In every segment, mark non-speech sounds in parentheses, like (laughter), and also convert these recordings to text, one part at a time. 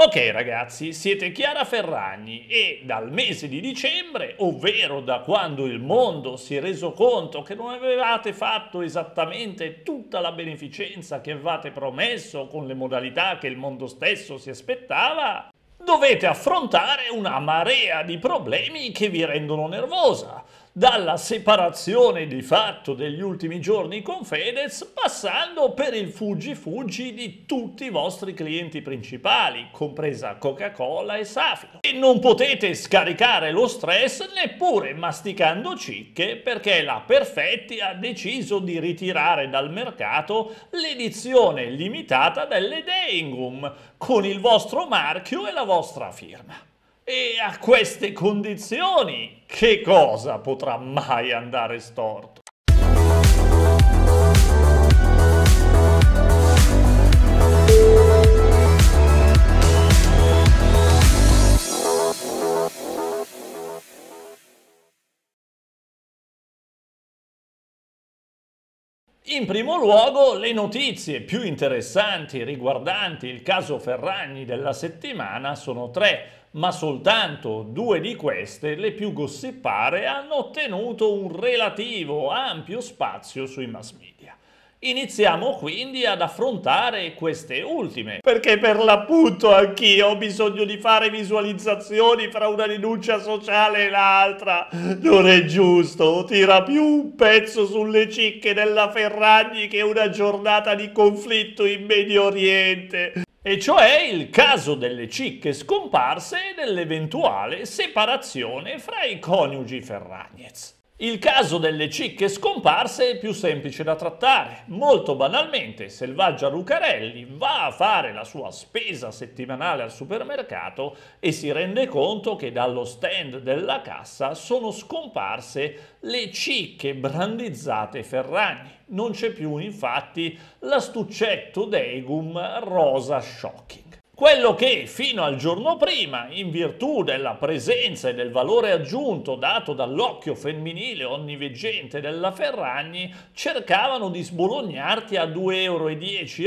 Ok ragazzi, siete Chiara Ferragni e dal mese di dicembre, ovvero da quando il mondo si è reso conto che non avevate fatto esattamente tutta la beneficenza che avevate promesso con le modalità che il mondo stesso si aspettava, dovete affrontare una marea di problemi che vi rendono nervosa dalla separazione di fatto degli ultimi giorni con Fedez, passando per il fuggi fuggi di tutti i vostri clienti principali, compresa Coca-Cola e Safilo. E non potete scaricare lo stress neppure masticando cicche perché la Perfetti ha deciso di ritirare dal mercato l'edizione limitata delle Deingum con il vostro marchio e la vostra firma. E a queste condizioni che cosa potrà mai andare storto? In primo luogo le notizie più interessanti riguardanti il caso Ferragni della settimana sono tre ma soltanto due di queste, le più gossipare, hanno ottenuto un relativo ampio spazio sui mass media. Iniziamo quindi ad affrontare queste ultime, perché per l'appunto anch'io ho bisogno di fare visualizzazioni fra una rinuncia sociale e l'altra. Non è giusto, tira più un pezzo sulle cicche della Ferragni che una giornata di conflitto in Medio Oriente e cioè il caso delle cicche scomparse e dell'eventuale separazione fra i coniugi Ferragnez. Il caso delle cicche scomparse è più semplice da trattare. Molto banalmente, Selvaggia Lucarelli va a fare la sua spesa settimanale al supermercato e si rende conto che dallo stand della cassa sono scomparse le cicche brandizzate Ferragni. Non c'è più infatti l'astuccetto Deigum rosa shocking quello che fino al giorno prima, in virtù della presenza e del valore aggiunto dato dall'occhio femminile onniveggente della Ferragni, cercavano di sbolognarti a 2,10 euro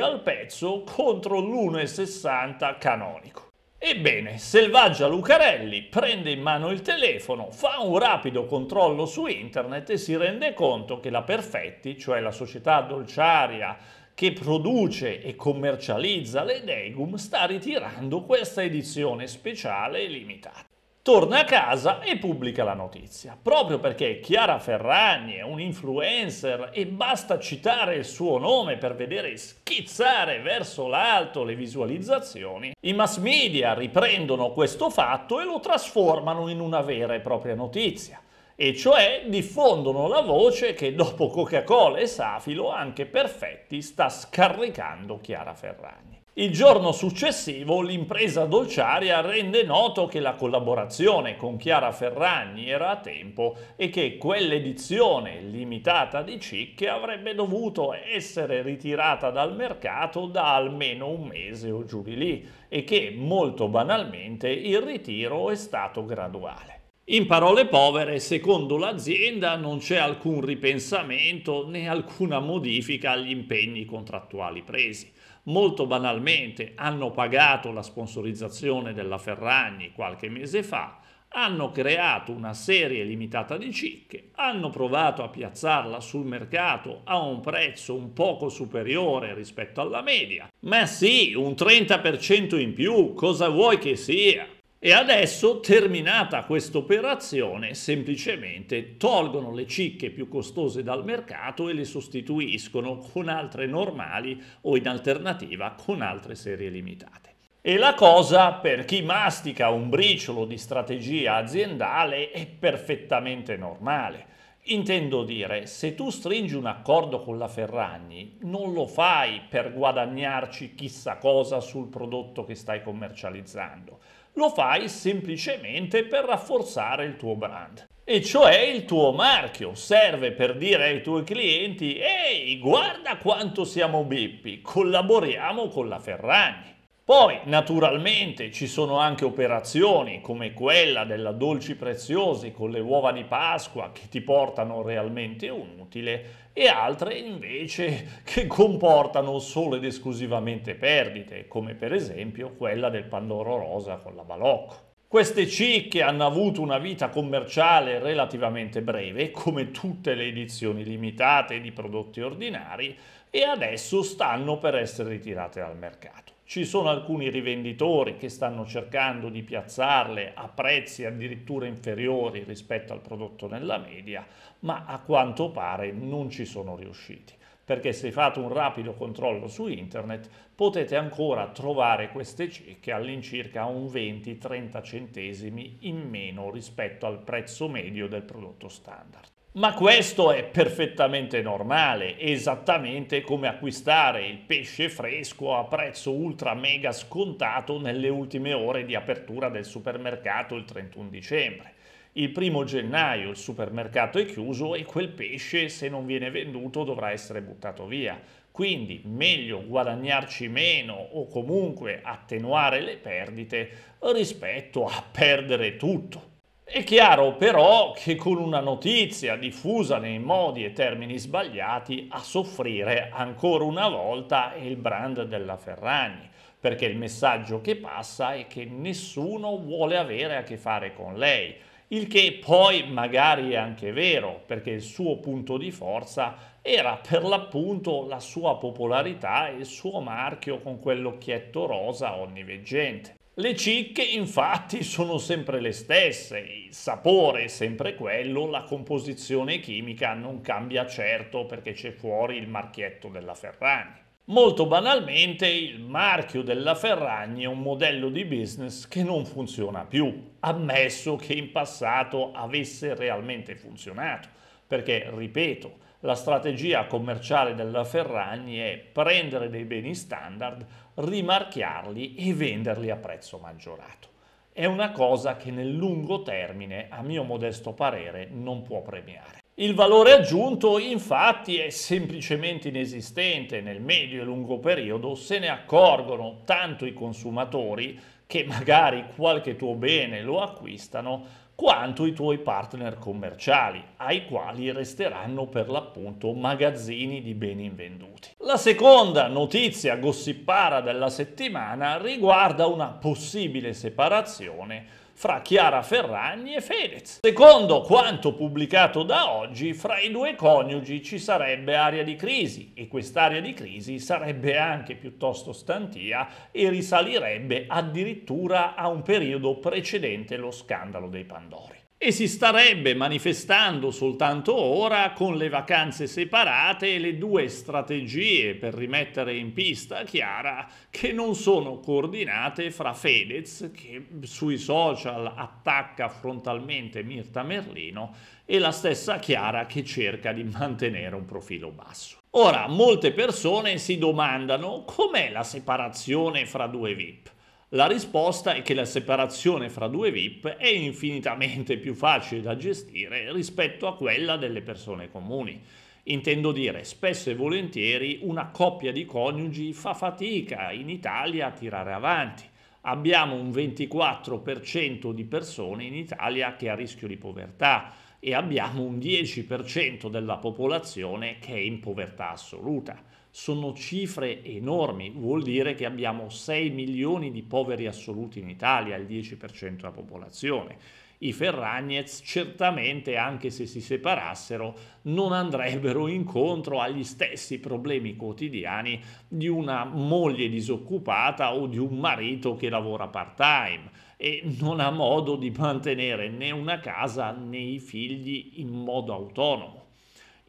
al pezzo contro l'1,60 canonico. Ebbene, Selvaggia Lucarelli prende in mano il telefono, fa un rapido controllo su internet e si rende conto che la Perfetti, cioè la società dolciaria che produce e commercializza le Degum sta ritirando questa edizione speciale e limitata. Torna a casa e pubblica la notizia, proprio perché Chiara Ferragni è un influencer e basta citare il suo nome per vedere schizzare verso l'alto le visualizzazioni, i mass media riprendono questo fatto e lo trasformano in una vera e propria notizia e cioè diffondono la voce che dopo Coca-Cola e Safilo anche Perfetti sta scaricando Chiara Ferragni. Il giorno successivo l'impresa dolciaria rende noto che la collaborazione con Chiara Ferragni era a tempo e che quell'edizione limitata di Cicche avrebbe dovuto essere ritirata dal mercato da almeno un mese o giù di lì e che molto banalmente il ritiro è stato graduale. In parole povere, secondo l'azienda non c'è alcun ripensamento né alcuna modifica agli impegni contrattuali presi. Molto banalmente hanno pagato la sponsorizzazione della Ferragni qualche mese fa, hanno creato una serie limitata di cicche, hanno provato a piazzarla sul mercato a un prezzo un poco superiore rispetto alla media. Ma sì, un 30% in più, cosa vuoi che sia? E adesso, terminata questa operazione, semplicemente tolgono le cicche più costose dal mercato e le sostituiscono con altre normali o in alternativa con altre serie limitate. E la cosa, per chi mastica un briciolo di strategia aziendale, è perfettamente normale. Intendo dire, se tu stringi un accordo con la Ferragni, non lo fai per guadagnarci chissà cosa sul prodotto che stai commercializzando lo fai semplicemente per rafforzare il tuo brand. E cioè il tuo marchio serve per dire ai tuoi clienti ehi guarda quanto siamo bippi, collaboriamo con la Ferragni. Poi naturalmente ci sono anche operazioni come quella della Dolci Preziosi con le uova di Pasqua che ti portano realmente un utile e altre invece (laughs) che comportano solo ed esclusivamente perdite, come per esempio quella del Pandoro Rosa con la Balocco. Queste cicche hanno avuto una vita commerciale relativamente breve, come tutte le edizioni limitate di prodotti ordinari, e adesso stanno per essere ritirate dal mercato. Ci sono alcuni rivenditori che stanno cercando di piazzarle a prezzi addirittura inferiori rispetto al prodotto nella media, ma a quanto pare non ci sono riusciti perché se fate un rapido controllo su internet potete ancora trovare queste cicche all'incirca un 20-30 centesimi in meno rispetto al prezzo medio del prodotto standard. Ma questo è perfettamente normale, esattamente come acquistare il pesce fresco a prezzo ultra mega scontato nelle ultime ore di apertura del supermercato il 31 dicembre. Il primo gennaio il supermercato è chiuso e quel pesce, se non viene venduto, dovrà essere buttato via. Quindi meglio guadagnarci meno o comunque attenuare le perdite rispetto a perdere tutto. È chiaro però che con una notizia diffusa nei modi e termini sbagliati a soffrire ancora una volta è il brand della Ferragni, perché il messaggio che passa è che nessuno vuole avere a che fare con lei, il che poi magari è anche vero, perché il suo punto di forza era per l'appunto la sua popolarità e il suo marchio con quell'occhietto rosa onniveggente. Le cicche infatti sono sempre le stesse, il sapore è sempre quello, la composizione chimica non cambia certo perché c'è fuori il marchietto della Ferragni. Molto banalmente il marchio della Ferragni è un modello di business che non funziona più, ammesso che in passato avesse realmente funzionato, perché ripeto, la strategia commerciale della Ferragni è prendere dei beni standard, rimarchiarli e venderli a prezzo maggiorato. È una cosa che nel lungo termine, a mio modesto parere, non può premiare. Il valore aggiunto infatti è semplicemente inesistente nel medio e lungo periodo, se ne accorgono tanto i consumatori che magari qualche tuo bene lo acquistano, quanto i tuoi partner commerciali, ai quali resteranno per l'appunto magazzini di beni invenduti. La seconda notizia gossipara della settimana riguarda una possibile separazione fra Chiara Ferragni e Fedez. Secondo quanto pubblicato da oggi, fra i due coniugi ci sarebbe area di crisi e quest'area di crisi sarebbe anche piuttosto stantia e risalirebbe addirittura a un periodo precedente lo scandalo dei Pandori e si starebbe manifestando soltanto ora con le vacanze separate e le due strategie per rimettere in pista Chiara che non sono coordinate fra Fedez che sui social attacca frontalmente Mirta Merlino e la stessa Chiara che cerca di mantenere un profilo basso. Ora, molte persone si domandano com'è la separazione fra due VIP. La risposta è che la separazione fra due VIP è infinitamente più facile da gestire rispetto a quella delle persone comuni. Intendo dire, spesso e volentieri una coppia di coniugi fa fatica in Italia a tirare avanti. Abbiamo un 24% di persone in Italia che è a rischio di povertà e abbiamo un 10% della popolazione che è in povertà assoluta sono cifre enormi, vuol dire che abbiamo 6 milioni di poveri assoluti in Italia, il 10% della popolazione. I Ferragnez certamente, anche se si separassero, non andrebbero incontro agli stessi problemi quotidiani di una moglie disoccupata o di un marito che lavora part-time e non ha modo di mantenere né una casa né i figli in modo autonomo.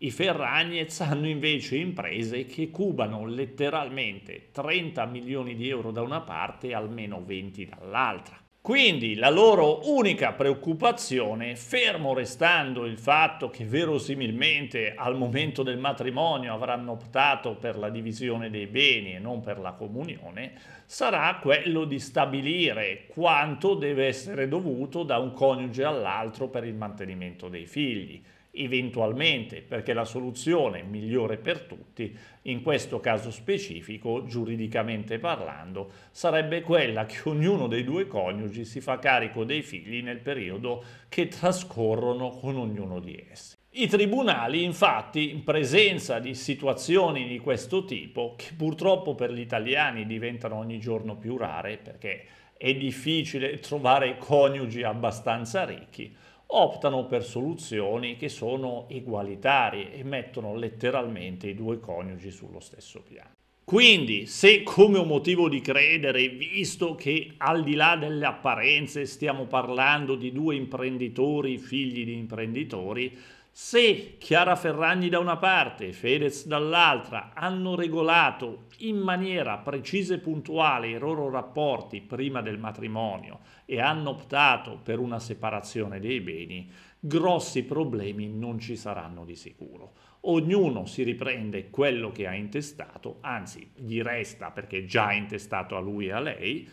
I Ferragnez hanno invece imprese che cubano letteralmente 30 milioni di euro da una parte e almeno 20 dall'altra. Quindi la loro unica preoccupazione, fermo restando il fatto che verosimilmente al momento del matrimonio avranno optato per la divisione dei beni e non per la comunione, sarà quello di stabilire quanto deve essere dovuto da un coniuge all'altro per il mantenimento dei figli eventualmente, perché la soluzione migliore per tutti, in questo caso specifico, giuridicamente parlando, sarebbe quella che ognuno dei due coniugi si fa carico dei figli nel periodo che trascorrono con ognuno di essi. I tribunali, infatti, in presenza di situazioni di questo tipo, che purtroppo per gli italiani diventano ogni giorno più rare perché è difficile trovare coniugi abbastanza ricchi, optano per soluzioni che sono egualitarie e mettono letteralmente i due coniugi sullo stesso piano. Quindi, se come un motivo di credere, visto che al di là delle apparenze stiamo parlando di due imprenditori, figli di imprenditori, se Chiara Ferragni da una parte e Fedez dall'altra hanno regolato in maniera precisa e puntuale i loro rapporti prima del matrimonio e hanno optato per una separazione dei beni, grossi problemi non ci saranno di sicuro. Ognuno si riprende quello che ha intestato, anzi gli resta perché già ha intestato a lui e a lei,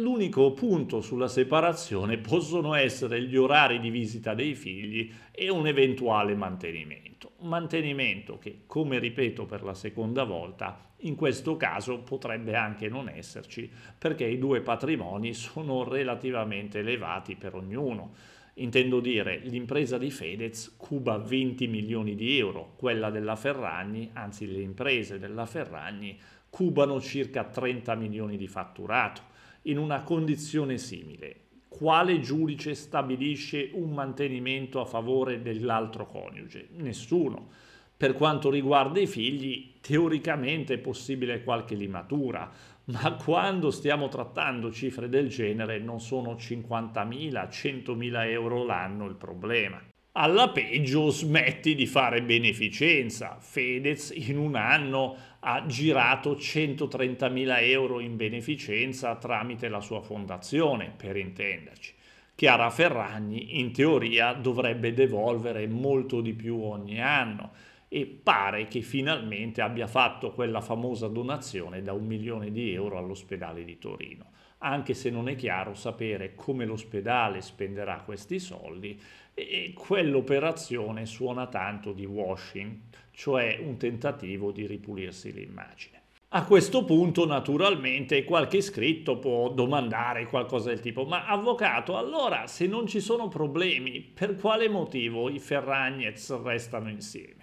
L'unico punto sulla separazione possono essere gli orari di visita dei figli e un eventuale mantenimento. Mantenimento che, come ripeto per la seconda volta, in questo caso potrebbe anche non esserci perché i due patrimoni sono relativamente elevati per ognuno. Intendo dire, l'impresa di Fedez cuba 20 milioni di euro, quella della Ferragni, anzi le imprese della Ferragni, cubano circa 30 milioni di fatturato in una condizione simile? Quale giudice stabilisce un mantenimento a favore dell'altro coniuge? Nessuno. Per quanto riguarda i figli, teoricamente è possibile qualche limatura, ma quando stiamo trattando cifre del genere non sono 50.000, 100.000 euro l'anno il problema alla peggio smetti di fare beneficenza. Fedez in un anno ha girato 130.000 euro in beneficenza tramite la sua fondazione, per intenderci. Chiara Ferragni in teoria dovrebbe devolvere molto di più ogni anno e pare che finalmente abbia fatto quella famosa donazione da un milione di euro all'ospedale di Torino anche se non è chiaro sapere come l'ospedale spenderà questi soldi e quell'operazione suona tanto di washing, cioè un tentativo di ripulirsi l'immagine. A questo punto, naturalmente, qualche iscritto può domandare qualcosa del tipo «Ma avvocato, allora se non ci sono problemi, per quale motivo i Ferragnez restano insieme?»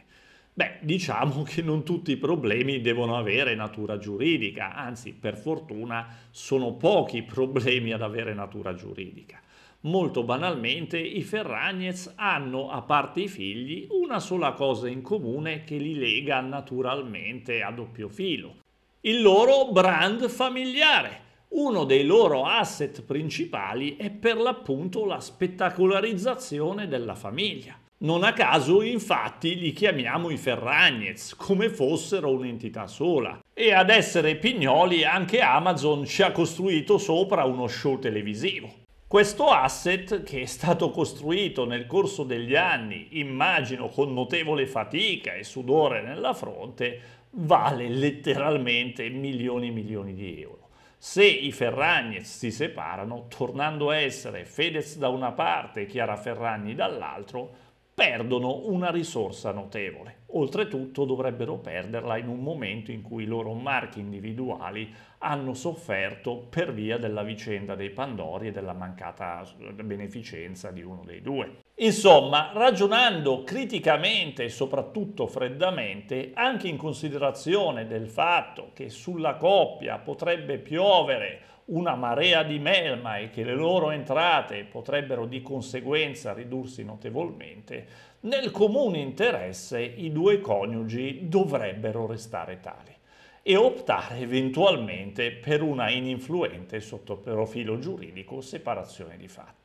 Beh, diciamo che non tutti i problemi devono avere natura giuridica, anzi per fortuna sono pochi i problemi ad avere natura giuridica. Molto banalmente i Ferragnez hanno, a parte i figli, una sola cosa in comune che li lega naturalmente a doppio filo. Il loro brand familiare. Uno dei loro asset principali è per l'appunto la spettacolarizzazione della famiglia. Non a caso, infatti, li chiamiamo i Ferragnez, come fossero un'entità sola. E ad essere pignoli anche Amazon ci ha costruito sopra uno show televisivo. Questo asset, che è stato costruito nel corso degli anni, immagino con notevole fatica e sudore nella fronte, vale letteralmente milioni e milioni di euro. Se i Ferragnez si separano, tornando a essere Fedez da una parte e Chiara Ferragni dall'altro, perdono una risorsa notevole. Oltretutto dovrebbero perderla in un momento in cui i loro marchi individuali hanno sofferto per via della vicenda dei Pandori e della mancata eh, beneficenza di uno dei due. Insomma, ragionando criticamente e soprattutto freddamente, anche in considerazione del fatto che sulla coppia potrebbe piovere una marea di melma e che le loro entrate potrebbero di conseguenza ridursi notevolmente, nel comune interesse i due coniugi dovrebbero restare tali e optare eventualmente per una ininfluente sotto profilo giuridico separazione di fatto.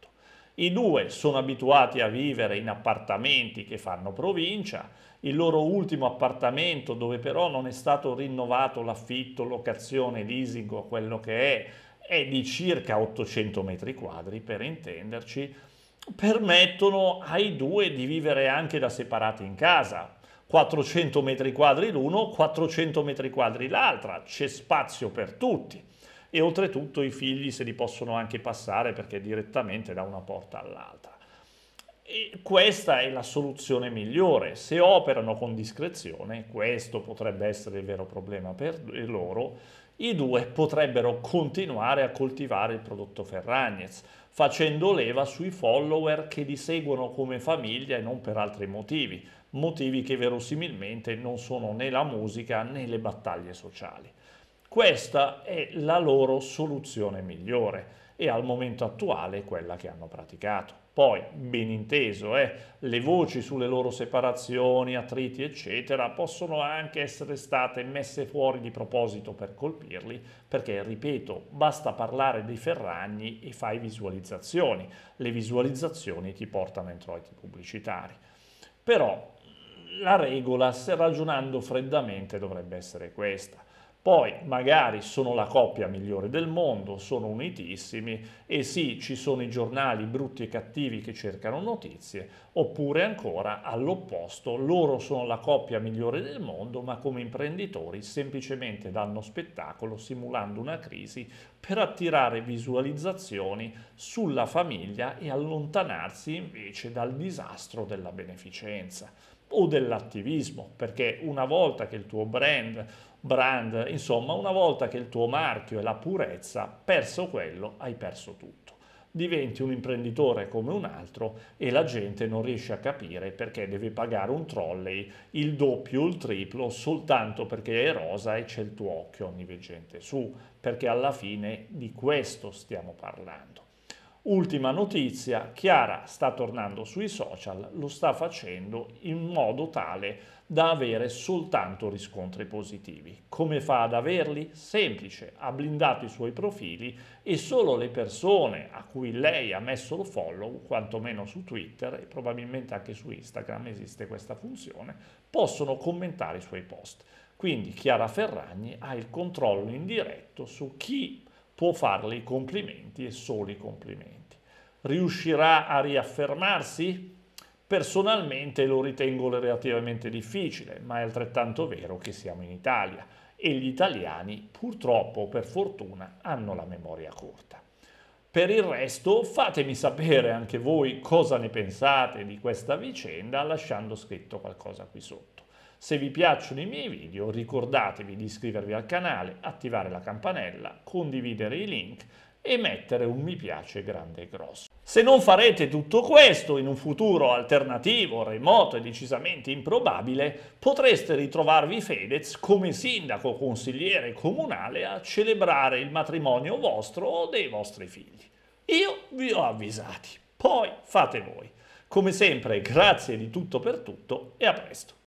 I due sono abituati a vivere in appartamenti che fanno provincia, il loro ultimo appartamento dove però non è stato rinnovato l'affitto, locazione, leasing o quello che è, è di circa 800 metri quadri per intenderci, permettono ai due di vivere anche da separati in casa. 400 metri quadri l'uno, 400 metri quadri l'altra, c'è spazio per tutti. E oltretutto i figli se li possono anche passare perché direttamente da una porta all'altra. E questa è la soluzione migliore. Se operano con discrezione, questo potrebbe essere il vero problema per loro, i due potrebbero continuare a coltivare il prodotto Ferragnez, facendo leva sui follower che li seguono come famiglia e non per altri motivi, motivi che verosimilmente non sono né la musica né le battaglie sociali. Questa è la loro soluzione migliore e al momento attuale quella che hanno praticato. Poi, ben inteso, eh, le voci sulle loro separazioni, attriti, eccetera, possono anche essere state messe fuori di proposito per colpirli, perché, ripeto, basta parlare dei Ferragni e fai visualizzazioni. Le visualizzazioni ti portano a introiti pubblicitari. Però la regola, se ragionando freddamente, dovrebbe essere questa. Poi magari sono la coppia migliore del mondo, sono unitissimi e sì, ci sono i giornali brutti e cattivi che cercano notizie, oppure ancora all'opposto, loro sono la coppia migliore del mondo, ma come imprenditori semplicemente danno spettacolo simulando una crisi per attirare visualizzazioni sulla famiglia e allontanarsi invece dal disastro della beneficenza o dell'attivismo, perché una volta che il tuo brand brand, insomma una volta che il tuo marchio è la purezza, perso quello, hai perso tutto. Diventi un imprenditore come un altro e la gente non riesce a capire perché deve pagare un trolley il doppio, o il triplo, soltanto perché è rosa e c'è il tuo occhio ogni veggente su, perché alla fine di questo stiamo parlando. Ultima notizia, Chiara sta tornando sui social, lo sta facendo in modo tale da avere soltanto riscontri positivi. Come fa ad averli? Semplice, ha blindato i suoi profili e solo le persone a cui lei ha messo lo follow, quantomeno su Twitter e probabilmente anche su Instagram esiste questa funzione, possono commentare i suoi post. Quindi Chiara Ferragni ha il controllo indiretto su chi può farle i complimenti e solo i complimenti. Riuscirà a riaffermarsi? Personalmente lo ritengo relativamente difficile, ma è altrettanto vero che siamo in Italia e gli italiani, purtroppo per fortuna, hanno la memoria corta. Per il resto fatemi sapere anche voi cosa ne pensate di questa vicenda lasciando scritto qualcosa qui sotto. Se vi piacciono i miei video ricordatevi di iscrivervi al canale, attivare la campanella, condividere i link e mettere un mi piace grande e grosso. Se non farete tutto questo in un futuro alternativo, remoto e decisamente improbabile, potreste ritrovarvi Fedez come sindaco, consigliere comunale a celebrare il matrimonio vostro o dei vostri figli. Io vi ho avvisati, poi fate voi. Come sempre, grazie di tutto per tutto e a presto.